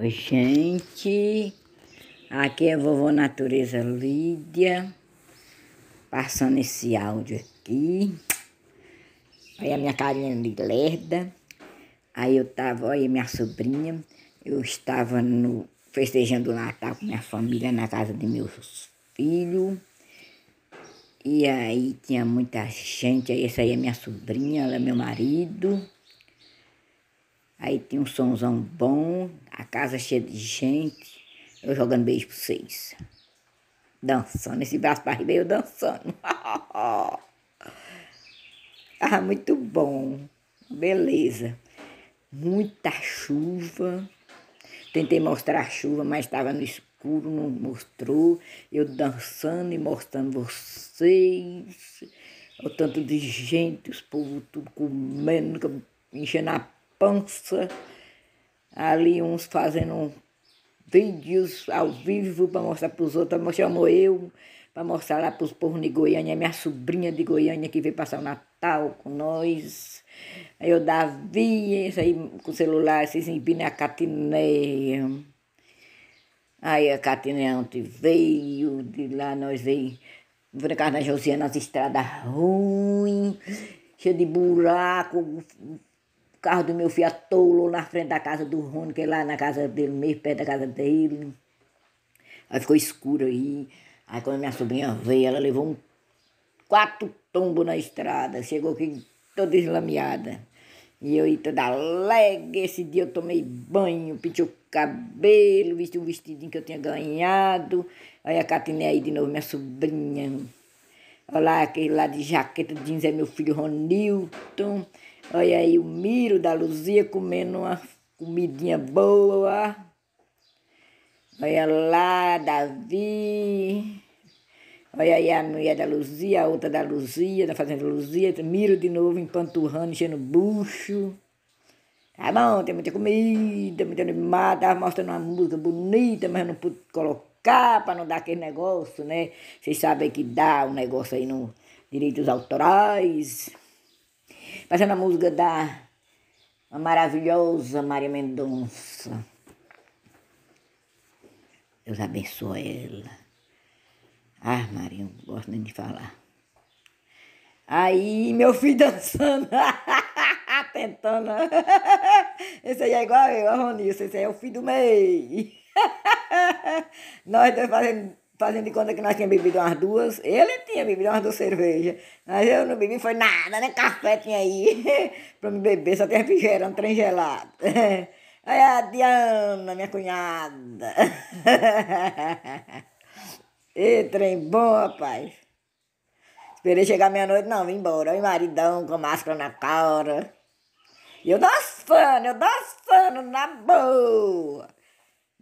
Oi, gente. Aqui é a vovó Natureza Lídia, passando esse áudio aqui. aí a minha carinha de lerda. Aí eu tava, olha minha sobrinha, eu estava no festejando o Natal com minha família na casa de meus filhos. E aí tinha muita gente, aí essa aí é minha sobrinha, ela é meu marido. Aí tinha um somzão bom, a casa é cheia de gente, eu jogando beijo pra vocês. Dançando, esse braço para ribeiro dançando. ah, muito bom. Beleza. Muita chuva. Tentei mostrar a chuva, mas estava no escuro, não mostrou. Eu dançando e mostrando vocês. O tanto de gente, os povos tudo comendo, enchendo a pança, ali uns fazendo vídeos ao vivo para mostrar para os outros, chamou eu para mostrar lá para os povos de Goiânia, minha sobrinha de Goiânia que veio passar o Natal com nós. Aí eu Davi, esse aí com o celular, se exibindo é a Catineia. Aí a Catineia ontem veio, de lá nós veio vou na Josiana nas estradas ruins, cheia de buraco, carro do meu filho atolou na frente da casa do Rony, que é lá na casa dele mesmo, perto da casa dele. Aí ficou escuro aí. Aí quando minha sobrinha veio, ela levou um quatro tombos na estrada. Chegou aqui toda eslameada. E eu ia toda alegre. Esse dia eu tomei banho, pintei o cabelo, vesti o vestidinho que eu tinha ganhado. Aí a Catinei aí de novo, minha sobrinha. Olha lá, aquele lá de jaqueta jeans é meu filho Ronilton. Olha aí o Miro da Luzia comendo uma comidinha boa. Olha lá, Davi. Olha aí a mulher da Luzia, a outra da Luzia, da Fazenda Luzia. Miro de novo empanturrando, enchendo bucho. Tá bom, tem muita comida, muito animada. Tava mostrando uma música bonita, mas eu não pude colocar para não dar aquele negócio, né? Vocês sabem que dá um negócio aí no direitos autorais. Fazendo a música da maravilhosa Maria Mendonça. Deus abençoe ela. Ah, Maria, não gosto nem de falar. Aí, meu filho dançando, tentando. Esse aí é igual eu, a Ronilson, esse aí é o filho do meio. Nós dois fazendo fazendo de conta que nós tínhamos bebido umas duas. Ele tinha bebido umas duas cervejas. Mas eu não bebi, foi nada, nem café tinha aí para me beber, só tinha refrigerante, trem gelado. Aí a Diana, minha cunhada. e trem bom, rapaz. Esperei chegar meia-noite, não, vim embora. Oi, maridão, com máscara na cara. E eu dançando, eu dançando na boa.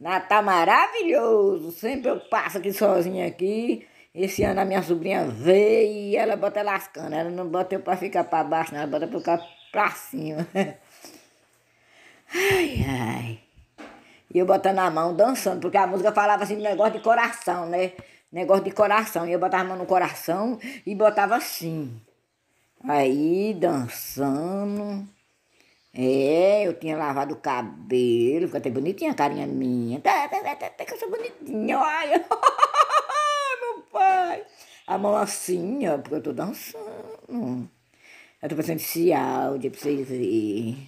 Natal maravilhoso. Sempre eu passo aqui sozinha aqui. Esse ano a minha sobrinha veio e ela bota lascando. Ela não bota eu pra ficar pra baixo, não. Ela bota pra ficar pra cima. Ai, ai. E eu botando a mão, dançando, porque a música falava assim, negócio de coração, né? Negócio de coração. E eu botava a mão no coração e botava assim. Aí, dançando. É, eu tinha lavado o cabelo, ficou até bonitinha a carinha minha. Até tá, tá, tá, que eu sou bonitinha, olha. Meu pai. A mão assim, ó, porque eu tô dançando. Eu tô passando esse áudio pra vocês verem.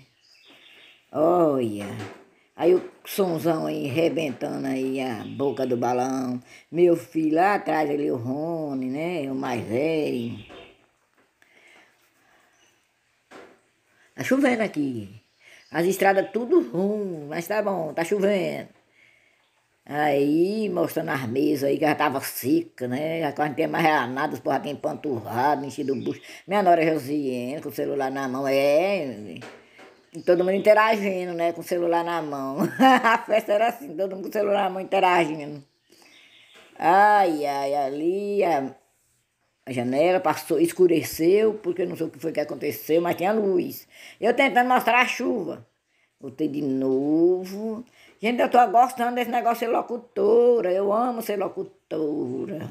Olha. Aí o sonzão aí, rebentando aí a boca do balão. Meu filho lá atrás ali, o Rony, né? O mais velho. Tá chovendo aqui. As estradas tudo ruim, mas tá bom, tá chovendo. Aí, mostrando as mesas aí, que já tava seca, né? Já quase não tinha mais nada, os porra empanturrado, enchido o bucho. Minha nora é Josiane, com o celular na mão, é... E todo mundo interagindo, né? Com o celular na mão. A festa era assim, todo mundo com o celular na mão interagindo. Ai, ai, ali a janela, passou, escureceu, porque eu não sei o que foi que aconteceu, mas tinha luz. Eu tentando mostrar a chuva. Voltei de novo. Gente, eu estou gostando desse negócio de ser locutora. Eu amo ser locutora.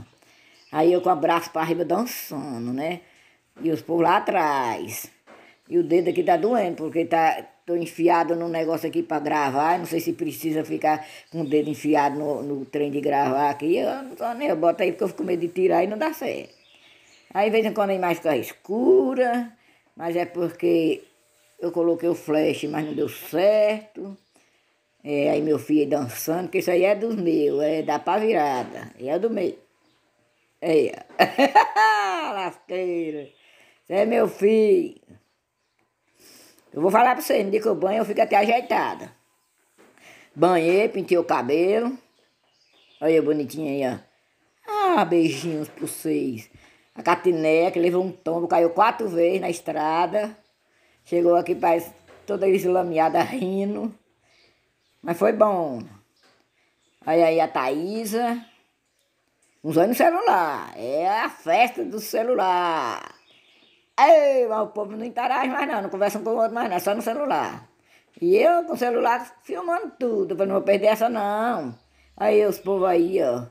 Aí eu com o braço para arriba dançando, né? E os por lá atrás. E o dedo aqui tá doendo, porque tá, tô enfiado num negócio aqui para gravar. Não sei se precisa ficar com o dedo enfiado no, no trem de gravar aqui. Eu, não, nem eu boto aí porque eu fico com medo de tirar e não dá certo. Aí, de vez em quando, a imagem fica escura, mas é porque eu coloquei o flash, mas não deu certo. É, aí, meu filho dançando, porque isso aí é dos meus, é da pá virada, e é do meio. Aí, ó. Lasqueira. Isso é meu filho. Eu vou falar pra você, no dia que eu banho, eu fico até ajeitada. Banhei, pintei o cabelo. Olha bonitinha aí, ó. Ah, beijinhos pra vocês a catineia, que levou um tombo, caiu quatro vezes na estrada. Chegou aqui parece, toda eslameada rindo. Mas foi bom. Aí aí a Thaísa. Usando no celular. É a festa do celular. Ei, mas o povo não interage mais não, não conversa com o outro mais não, é só no celular. E eu com o celular filmando tudo, para não vou perder essa não. Aí os povos aí, ó,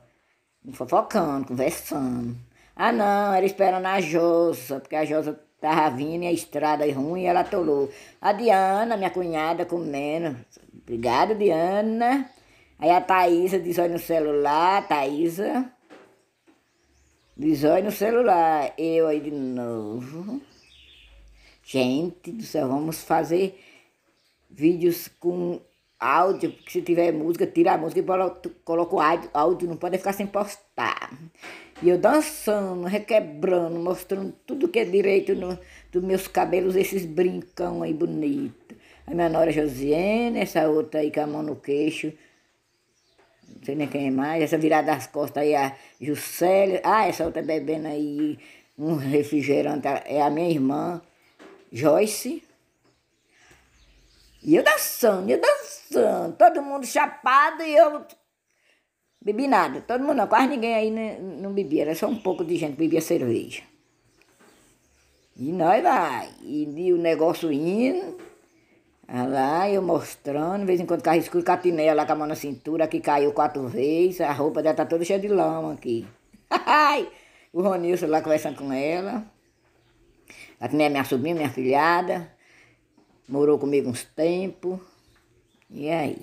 fofocando, conversando. Ah, não, era esperando a Josa, porque a Josa tava vindo e a estrada é ruim e ela atolou. A Diana, minha cunhada, comendo. Obrigada, Diana. Aí a Thaisa diz olha no celular, Thaisa. Diz olha no celular. Eu aí de novo. Gente do céu, vamos fazer vídeos com áudio, porque se tiver música, tira a música e coloca o áudio, áudio, não pode ficar sem postar. E eu dançando, requebrando, mostrando tudo que é direito no, dos meus cabelos, esses brincão aí bonito. A minha nora Josiane, essa outra aí com a mão no queixo, não sei nem quem é mais, essa virada das costas aí, a Juscelia, ah, essa outra bebendo aí um refrigerante, é a minha irmã, Joyce, e eu dançando, eu dançando, todo mundo chapado e eu. Bebi nada, todo mundo não, quase ninguém aí não bebia, era só um pouco de gente que bebia cerveja. E nós vai, e, o negócio indo, ah, lá eu mostrando, de vez em quando carro escuro, catinela lá com a mão na cintura, que caiu quatro vezes, a roupa dela tá toda cheia de lama aqui. o Ronilson lá conversando com ela, a minha, minha sobrinha, minha filhada morou comigo uns tempos. E aí?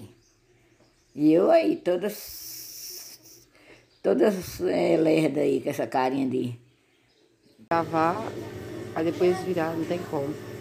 E eu aí, todas. Todas é, lerda aí, com essa carinha de. Gravar, aí depois virar, não tem como.